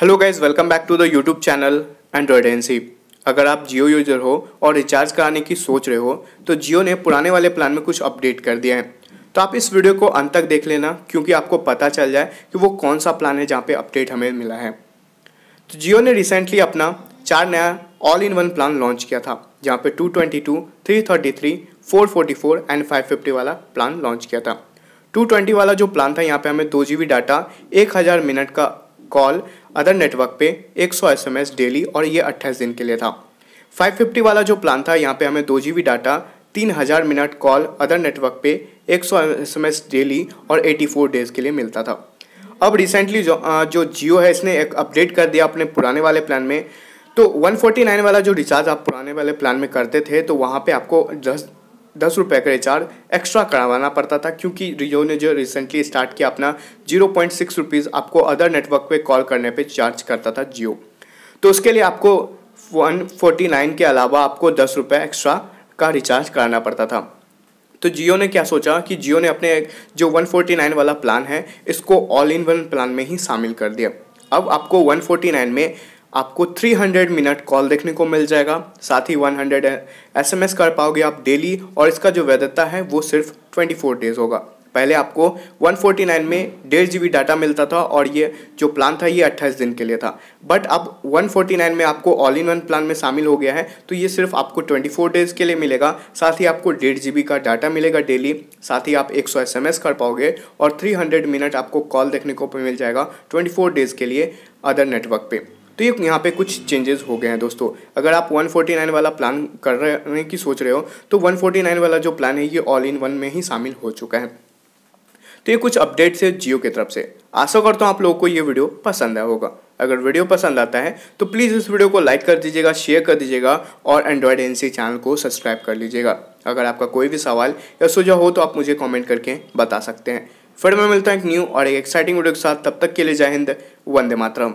hello guys welcome back to the YouTube channel Android NC अगर आप जियो user हो और रिचार्ज कराने की सोच रहे हो तो जियो ने पुराने वाले प्लान में कुछ अपडेट कर दिया है तो आप इस वीडियो को अंत तक देख लेना क्योंकि आपको पता चल जाए कि वो कौन सा प्लान है जहाँ पे अपडेट हमें मिला है तो जियो ने रिसेंटली अपना चार नया all in one plan launch किया था जहाँ three four forty four and fifty वाला प्लान लॉन्च किया था ट्वेंटी वाला जो प्लान था यहाँ पर हमें दो जी डाटा एक हज़ार मिनट का कॉल अदर नेटवर्क पे 100 सौ डेली और ये 28 दिन के लिए था 550 वाला जो प्लान था यहाँ पे हमें दो G data 3000 minute call other network पे 100 सौ डेली और 84 डेज़ के लिए मिलता था अब रिसेंटली जो जो जियो है इसने एक अपडेट कर दिया अपने पुराने वाले प्लान में तो 149 वाला जो रिचार्ज आप पुराने वाले प्लान में करते थे तो वहाँ पे आपको दस दस रुपये का रिचार्ज एक्स्ट्रा करवाना पड़ता था क्योंकि जियो ने जो रिसेंटली स्टार्ट किया अपना जीरो पॉइंट सिक्स रुपीज़ आपको अदर नेटवर्क पे कॉल करने पे चार्ज करता था जियो तो उसके लिए आपको वन फोर्टी नाइन के अलावा आपको दस रुपये एक्स्ट्रा का रिचार्ज कराना पड़ता था तो जियो ने क्या सोचा कि जियो ने अपने जो वन फोर्टी नाइन वाला प्लान है इसको ऑल इन वन प्लान में ही शामिल कर दिया अब आपको वन फोर्टी नाइन में आपको 300 मिनट कॉल देखने को मिल जाएगा साथ ही 100 एस कर पाओगे आप डेली और इसका जो वैधता है वो सिर्फ 24 डेज होगा पहले आपको 149 में डेढ़ जी डाटा मिलता था और ये जो प्लान था ये 28 दिन के लिए था बट अब 149 में आपको ऑल इन वन प्लान में शामिल हो गया है तो ये सिर्फ आपको 24 डेज़ के लिए मिलेगा साथ ही आपको डेढ़ जी का डाटा मिलेगा डेली साथ ही आप 100 सौ कर पाओगे और 300 मिनट आपको कॉल देखने को मिल जाएगा 24 डेज़ के लिए अदर नेटवर्क पर तो ये यहाँ पे कुछ चेंजेस हो गए हैं दोस्तों अगर आप 149 वाला प्लान कर रहे की सोच रहे हो तो 149 वाला जो प्लान है ये ऑल इन वन में ही शामिल हो चुका है तो ये कुछ अपडेट्स है जियो की तरफ से आशा करता हूँ आप लोगों को ये वीडियो पसंद आया होगा अगर वीडियो पसंद आता है तो प्लीज़ इस वीडियो को लाइक कर दीजिएगा शेयर कर दीजिएगा और एंड्रॉयड एनसी चैनल को सब्सक्राइब कर लीजिएगा अगर आपका कोई भी सवाल या सुझाव हो तो आप मुझे कमेंट करके बता सकते हैं फिर मैं मिलता हूँ एक न्यू और एक एक्साइटिंग वीडियो के साथ तब तक के लिए जय हिंद वंदे मातरम